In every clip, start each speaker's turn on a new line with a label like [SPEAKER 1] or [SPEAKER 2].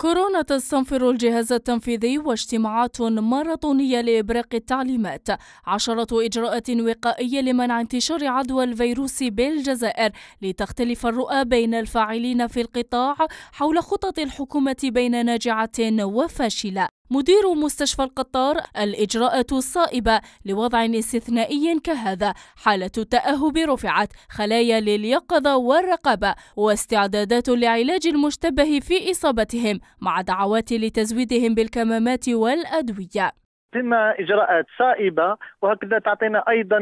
[SPEAKER 1] كورونا تستنفر الجهاز التنفيذي واجتماعات ماراثونية لإبراق التعليمات عشرة إجراءات وقائية لمنع انتشار عدوى الفيروس بالجزائر لتختلف الرؤى بين الفاعلين في القطاع حول خطط الحكومة بين ناجعة وفاشلة مدير مستشفى القطار الإجراءات الصائبة لوضع استثنائي كهذا حالة التأهب رفعت خلايا لليقظة والرقبة واستعدادات لعلاج المشتبه في إصابتهم مع دعوات لتزويدهم بالكمامات والأدوية
[SPEAKER 2] تم إجراءات صائبة وهكذا تعطينا أيضا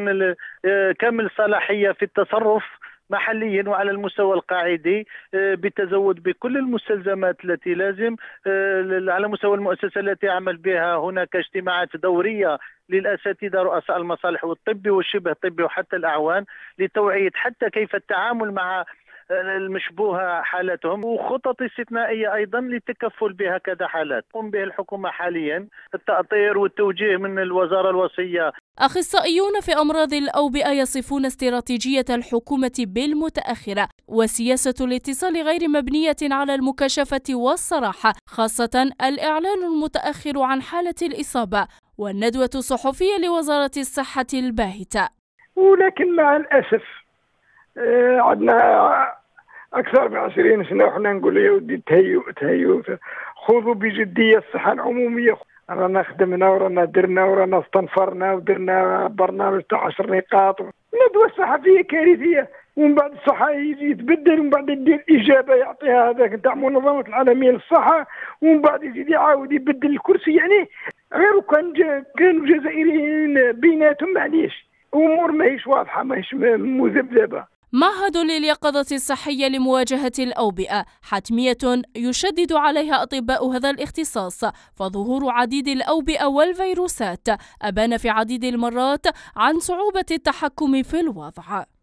[SPEAKER 2] آه، كامل صلاحية في التصرف محليا وعلى المستوى القاعدي آه، بالتزود بكل المستلزمات التي لازم آه، على مستوى المؤسسه التي اعمل بها هناك اجتماعات دوريه للاساتذه رؤساء المصالح والطبي والشبه الطبي وحتى الاعوان لتوعيه حتى كيف التعامل مع المشبوهة حالتهم وخطط استثنائية أيضا للتكفل بهكذا حالات تقوم به الحكومة حاليا التأطير والتوجيه من الوزارة الوصية
[SPEAKER 1] أخصائيون في أمراض الأوبئة يصفون استراتيجية الحكومة بالمتأخرة وسياسة الاتصال غير مبنية على المكاشفة والصراحة خاصة الإعلان المتأخر عن حالة الإصابة والندوة الصحفية لوزارة الصحة الباهتة
[SPEAKER 3] ولكن مع الأسف آه، عندنا اكثر من 20 سنه وحنا نقول يا ودي تهيؤ تهيؤ خذوا بجديه الصحه العموميه رانا خدمنا ورانا درنا ورانا استنفرنا ودرنا برنامج تاع 10 نقاط ندوه الصحفيه كارثيه ومن بعد الصحه يجي يتبدل ومن بعد يدير اجابه يعطيها هذاك نتاع منظمه العالميه للصحه ومن بعد يزيد يعاود يبدل الكرسي يعني غير كان كانوا جزائريين بيناتهم معليش امور ماهيش واضحه ماهيش مذبذبه
[SPEAKER 1] معهد لليقظة الصحية لمواجهة الأوبئة حتمية يشدد عليها أطباء هذا الاختصاص فظهور عديد الأوبئة والفيروسات أبان في عديد المرات عن صعوبة التحكم في الوضع